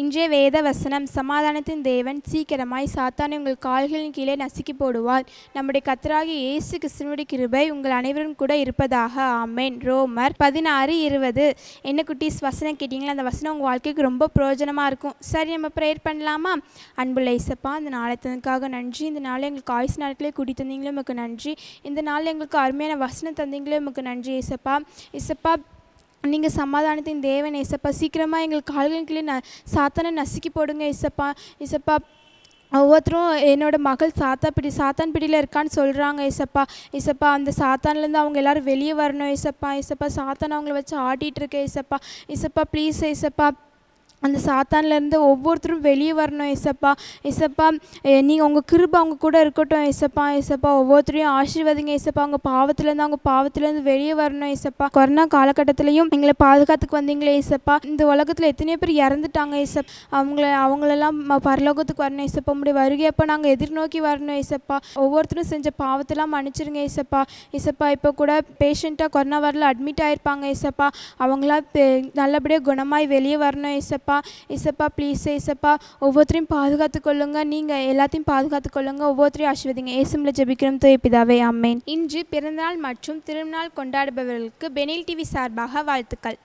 இன்றைய வேத வசனம் சமாதானத்தின் தேவன் சீக்கிரமாய் சாத்தானை உங்கள் கால்களின் கீழே நசுக்கி போடுவார் நம்முடைய கத்தராகி இயேசு கிருஷ்ணனுடைய கிருபை உங்கள் அனைவரும் கூட இருப்பதாக ஆமேன் ரோமர் பதினாறு இருபது என்ன குட்டீஸ் வசனம் கேட்டீங்களா அந்த வசனம் உங்கள் வாழ்க்கைக்கு ரொம்ப பிரயோஜனமாக இருக்கும் சரி நம்ம ப்ரேயர் பண்ணலாமா அன்புள்ள இசப்பா இந்த நாளைத்ததுக்காக நன்றி இந்த நாளில் எங்களுக்கு ஆயுசு நாட்களே குடி தந்தீங்களே உமக்கு நன்றி இந்த நாளில் எங்களுக்கு அருமையான வசனம் தந்தீங்களே உமக்கு நன்றி இசப்பா இசப்பா நீங்கள் சமாதானத்தின் தேவன் இசப்பா சீக்கிரமாக எங்கள் கால்களின் ந சாத்தானை நசுக்கி போடுங்க இசப்பா இசப்பா ஒவ்வொருத்தரும் என்னோட மகள் சாத்தா பிடி சாத்தான் பிடியில் இருக்கான்னு சொல்கிறாங்க இசப்பா இசப்பா அந்த சாத்தான்லேருந்து அவங்க எல்லோரும் வெளியே வரணும் இசப்பா இசப்பா சாத்தான் அவங்கள வச்சு ஆட்டிகிட்டு இருக்கேன் இசப்பா இசப்பா ப்ளீஸ் இசப்பா அந்த சாத்தான்லேருந்து ஒவ்வொருத்தரும் வெளியே வரணும் இசப்பா இசப்பா நீங்கள் உங்கள் கிருபை அவங்க கூட இருக்கட்டும் இசப்பா இசப்பா ஒவ்வொருத்தரையும் ஆசீர்வாதிங்க இசப்பா அவங்க பாவத்துலேருந்து அவங்க பாவத்துலேருந்து வெளியே வரணும் இசப்பா கொரோனா காலகட்டத்திலையும் எங்களை பாதுகாத்துக்கு வந்தீங்களே இசப்பா இந்த உலகத்தில் எத்தனையோ பேர் இறந்துட்டாங்க இசப் அவங்கள அவங்களெல்லாம் பரலோகத்துக்கு வரணும் முடி உங்களுடைய வருகையப்போ நாங்கள் எதிர்நோக்கி வரணும் இசப்பா ஒவ்வொருத்தரும் செஞ்ச பாவத்தெல்லாம் மன்னிச்சிருங்க இசப்பா இசப்பா இப்போ கூட பேஷண்ட்டாக கொரோனா வரல அட்மிட் ஆகிருப்பாங்க இசப்பா அவங்களாம் நல்லபடியாக குணமாய் வெளியே வரணும் இசப்பா ஏசப்பா ஏசப்பா ப்ளீஸ் ஏசப்பா ஒவ்வொருத்தரையும் பாதுகாத்து கொள்ளுங்க நீங்கள் எல்லாத்தையும் பாதுகாத்து கொள்ளுங்க ஒவ்வொருத்தரையும் ஆசிர்வதிங்க ஏசம்ல ஜபிக்கிறோம் பிதாவே அம்மேன் இன்று பிறந்தநாள் மற்றும் திருநாள் கொண்டாடுபவர்களுக்கு பெனில் டிவி சார்பாக வாழ்த்துக்கள்